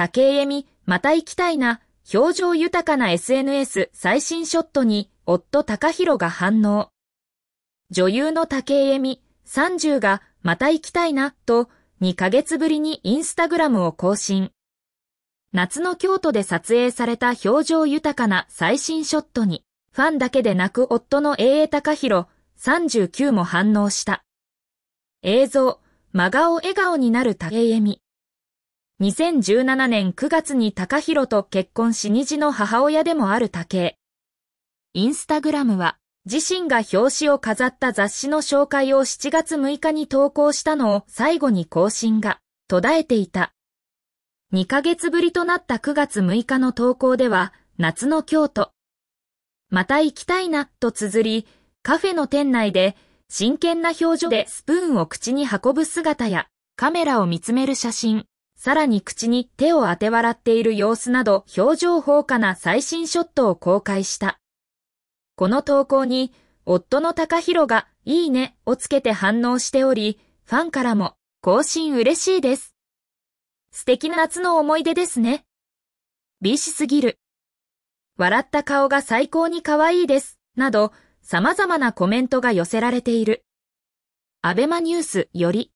竹江美、また行きたいな、表情豊かな SNS 最新ショットに、夫高弘が反応。女優の竹江美、30が、また行きたいな、と、2ヶ月ぶりにインスタグラムを更新。夏の京都で撮影された表情豊かな最新ショットに、ファンだけでなく夫の永江隆弘、39も反応した。映像、真顔笑顔になる竹江美。2017年9月に高弘と結婚し虹の母親でもある竹。インスタグラムは、自身が表紙を飾った雑誌の紹介を7月6日に投稿したのを最後に更新が途絶えていた。2ヶ月ぶりとなった9月6日の投稿では、夏の京都。また行きたいな、と綴り、カフェの店内で、真剣な表情でスプーンを口に運ぶ姿や、カメラを見つめる写真。さらに口に手を当て笑っている様子など表情豊かな最新ショットを公開した。この投稿に、夫の高弘がいいねをつけて反応しており、ファンからも更新嬉しいです。素敵な夏の思い出ですね。美しすぎる。笑った顔が最高に可愛いです。など、様々なコメントが寄せられている。アベマニュースより